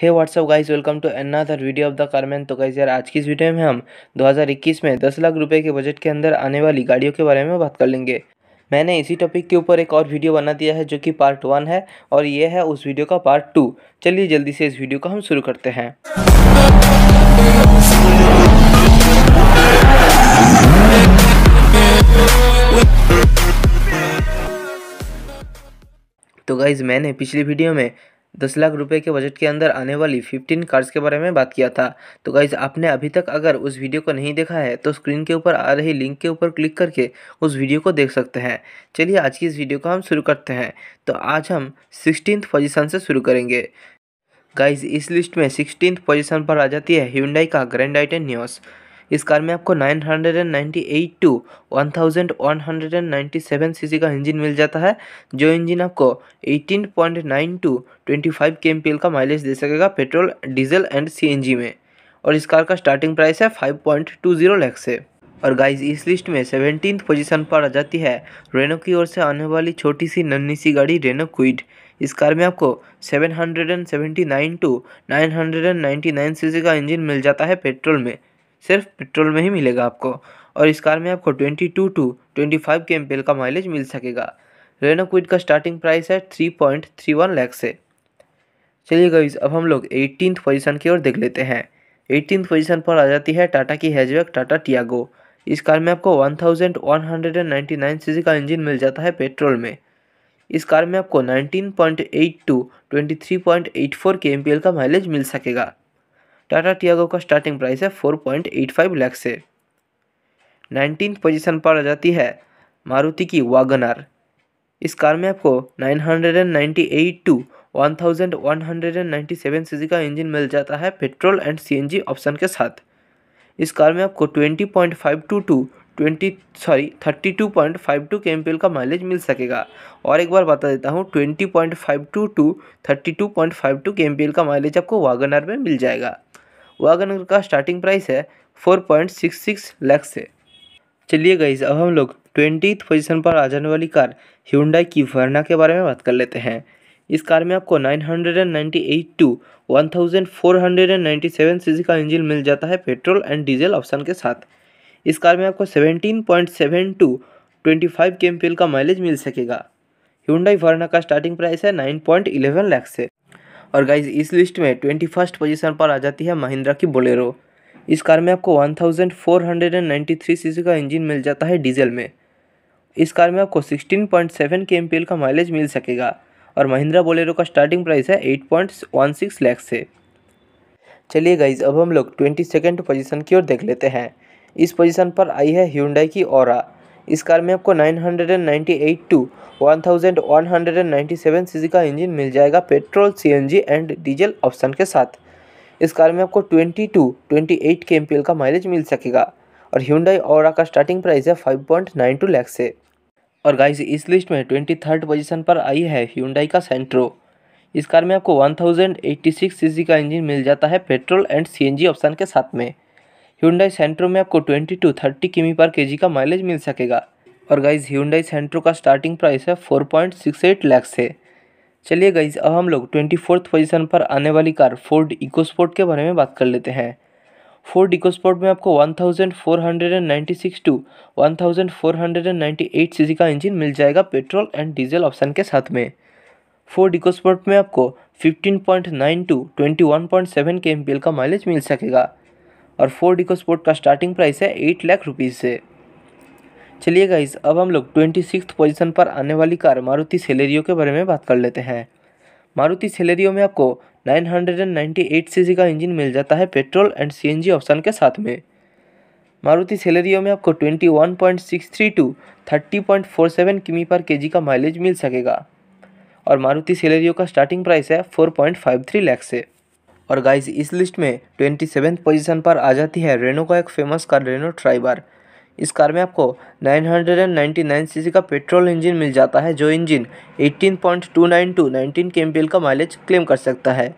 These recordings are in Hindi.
hey what's up guys welcome to another video of the carman तो गाइस यार आज की इस वीडियो में हम 2021 में 10 लाख रुपए के बजट के अंदर आने वाली गाड़ियों के बारे में बात कर लेंगे मैंने इसी टॉपिक के ऊपर एक और वीडियो बना दिया है जो कि पार्ट वन है और ये है उस वीडियो का पार्ट टू चलिए जल्दी से इस वीडियो को हम शुरू करते हैं तो गाइज़ मैंने पिछली वीडियो में दस लाख रुपए के बजट के अंदर आने वाली फिफ्टीन कार्स के बारे में बात किया था तो गाइज आपने अभी तक अगर उस वीडियो को नहीं देखा है तो स्क्रीन के ऊपर आ रही लिंक के ऊपर क्लिक करके उस वीडियो को देख सकते हैं चलिए आज की इस वीडियो को हम शुरू करते हैं तो आज हम सिक्सटीन पोजिशन से शुरू करेंगे गाइज इस लिस्ट में सिक्सटीन पोजिशन पर आ जाती है ह्यूंडाई का ग्रैंड आइटन न्यूज़ इस कार में आपको 998 टू 1197 सीसी का इंजन मिल जाता है जो इंजन आपको 18.9 टू ट्वेंटी के का माइलेज दे सकेगा पेट्रोल डीजल एंड सीएनजी में और इस कार का स्टार्टिंग प्राइस है 5.20 लाख से और गाइज इस लिस्ट में सेवनटीन पोजीशन पर आ जाती है रेनो की ओर से आने वाली छोटी सी नन्नी सी गाड़ी रेनो क्विड इस कार में आपको 779 टू 999 सीसी का इंजन मिल जाता है पेट्रोल में सिर्फ पेट्रोल में ही मिलेगा आपको और इस कार में आपको twenty two to twenty five K M का माइलेज मिल सकेगा रेनो क्विड का स्टार्टिंग प्राइस है three point three one lakh से चलिए गाइज अब हम लोग एटीन पोजीशन की ओर देख लेते हैं एटीन पोजीशन पर आ जाती है टाटा की हैचबैक टाटा टियागो इस कार में आपको one one thousand hundred and ninety nine C C का इंजन मिल जाता है पेट्रोल में इस कार में आपको point point eight to twenty three eight four K M P L का माइलेज मिल सकेगा टाटा टियागो का स्टार्टिंग प्राइस है four point eight five lakh से नाइनटीन पोजीशन पर आ जाती है मारुति की वागन इस कार में आपको nine hundred and ninety eight to one thousand one hundred and ninety seven C का इंजन मिल जाता है पेट्रोल एंड सीएनजी ऑप्शन के साथ इस कार में आपको twenty point five two to twenty sorry thirty two point five two K M का माइलेज मिल सकेगा और एक बार बता देता हूँ twenty point five two to thirty two point five two K M का माइलेज आपको आर में मिल जाएगा वागनर का स्टार्टिंग प्राइस है four point six six lakh से चलिए गई अब हम लोग ट्वेंटी पोजीशन पर आ जाने वाली कार ह्यूंडाई की वर्ना के बारे में बात कर लेते हैं इस कार में आपको nine hundred and ninety eight to one thousand four hundred and ninety seven C C का इंजन मिल जाता है पेट्रोल एंड डीजल ऑप्शन के साथ इस कार में आपको point seven to twenty five K M का माइलेज मिल सकेगा ह्यूंडाई वर्ना का स्टार्टिंग प्राइस है नाइन पॉइंट इलेवन लैक्स से और गाइज इस लिस्ट में ट्वेंटी फर्स्ट पोजिशन पर आ जाती है महिंद्रा की बोलेरो इस कार में आपको one thousand four hundred and ninety three C का इंजन मिल जाता है डीजल में इस कार में आपको sixteen point seven K M का माइलेज मिल सकेगा और महिंद्रा बोलेरो का स्टार्टिंग प्राइस है eight point one six lakh से चलिए गाइज अब हम लोग ट्वेंटी सेकेंड पोजीशन की ओर देख लेते हैं इस पोजीशन पर आई है ह्यूंडई की और इस कार में आपको 998 टू 1197 सीसी का इंजन मिल जाएगा petrol CNG and diesel option के साथ इस कार में आपको 22 28 के का माइलेज मिल सकेगा और ह्यूडाई और का स्टार्टिंग प्राइस है 5.92 लाख से और गाइस इस लिस्ट में ट्वेंटी थर्ड पोजिशन पर आई है ह्यूडाई का सेंट्रो इस कार में आपको 1086 सीसी का इंजन मिल जाता है पेट्रोल एंड सीएनजी ऑप्शन के साथ में ह्यूंडई सेंट्रो में आपको ट्वेंटी टू थर्टी किमी पर के का माइलेज मिल सकेगा और गाइज ह्यूंडई सेंट्रो का स्टार्टिंग प्राइस है four point six eight lakhs से चलिए गाइज अब हम लोग ट्वेंटी फोर्थ पोजिशन पर आने वाली कार फोर्ड इकोस्पोर्ट के बारे में बात कर लेते हैं फोर्ड इकोस्पोर्ट में आपको 1496 टू 1498 सीसी का इंजन मिल जाएगा पेट्रोल एंड डीजल ऑप्शन के साथ में फोर्ड इकोस्पोर्ट में आपको 15.9 टू 21.7 के एल का माइलेज मिल सकेगा और फोर डिको स्पोर्ट का स्टार्टिंग प्राइस है एट लाख रुपीज़ से चलिए गाइज अब हम लोग ट्वेंटी सिक्स पोजिशन पर आने वाली कार मारुति सेलेरियो के बारे में बात कर लेते हैं मारुति सेलेरियो में आपको nine hundred and ninety eight C C का इंजन मिल जाता है पेट्रोल एंड जी ऑप्शन के साथ में मारुति सेलेरियो में आपको twenty one point six three to thirty point four seven किमी पर जी का माइलेज मिल सकेगा और मारुति सेलेरियो का स्टार्टिंग प्राइस है four point five three lakh से और गाइस इस लिस्ट में ट्वेंटी सेवन पोजिशन पर आ जाती है रेनो का एक फेमस कार रेनो ट्राइबर इस कार में आपको 999 सीसी का पेट्रोल इंजन मिल जाता है जो इंजन 18.292 पी एल का माइलेज क्लेम कर सकता है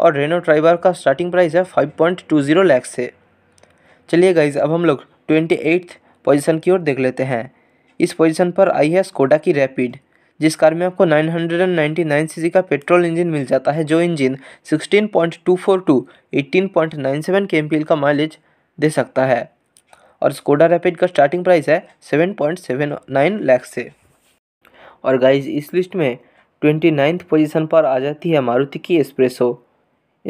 और रेनो ट्राइबर का स्टार्टिंग प्राइस है 5.20 लैक्स से चलिए गाइज अब हम लोग ट्वेंटी एट्थ पोजिशन की ओर देख लेते हैं इस पोजीशन पर आई है स्कोडा की रैपिड जिस कार में आपको 999 सीसी का पेट्रोल इंजन मिल जाता है जो इंजन 16.242 टू केएमपीएल का माइलेज दे सकता है और स्कोडा रैपिड का स्टार्टिंग प्राइस है 7.79 लाख से और गाइज इस लिस्ट में ट्वेंटी नाइन्थ पोजिशन पर आ जाती है मारुति की एक्सप्रेसो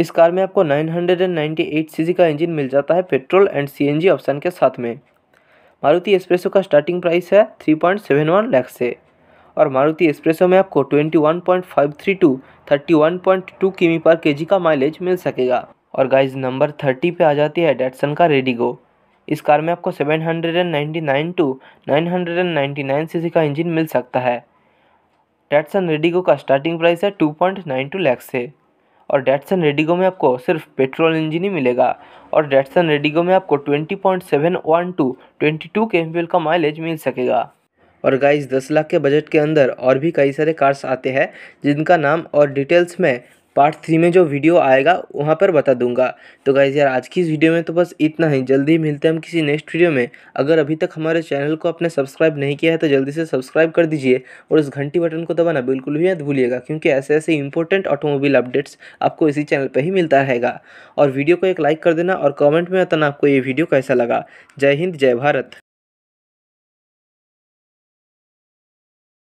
इस कार में आपको 998 सीसी का इंजन मिल जाता है पेट्रोल एंड सीएनजी ऑप्शन के साथ में मारुति एक्सप्रेसो का स्टार्टिंग प्राइस है 3.71 लाख से और मारुति एक्सप्रेसो में आपको 21.532 31.2 किमी पर केजी का माइलेज मिल सकेगा और गाइज नंबर 30 पे आ जाती है डेटसन का रेडिगो इस कार में आपको 799 टू 999 सीसी का इंजन मिल सकता है डेटसन रेडिगो का स्टार्टिंग प्राइस है 2.92 लैक्स से और डेटसन रेडिगो में आपको सिर्फ पेट्रोल इंजन ही मिलेगा और डेटसन रेडिगो में आपको 20.712 22 के एम का माइलेज मिल सकेगा और गाइस दस लाख के बजट के अंदर और भी कई सारे कार्स आते हैं जिनका नाम और डिटेल्स में पार्ट थ्री में जो वीडियो आएगा वहाँ पर बता दूंगा तो गाइज़ यार आज की इस वीडियो में तो बस इतना ही जल्दी मिलते हैं हम किसी नेक्स्ट वीडियो में अगर अभी तक हमारे चैनल को आपने सब्सक्राइब नहीं किया है तो जल्दी से सब्सक्राइब कर दीजिए और उस घंटी बटन को दबाना बिल्कुल भी मत भूलिएगा क्योंकि ऐसे ऐसे इंपॉर्टेंट ऑटोमोबाइल अपडेट्स आपको इसी चैनल पर ही मिलता रहेगा और वीडियो को एक लाइक कर देना और कॉमेंट में बताना आपको ये वीडियो कैसा लगा जय हिंद जय भारत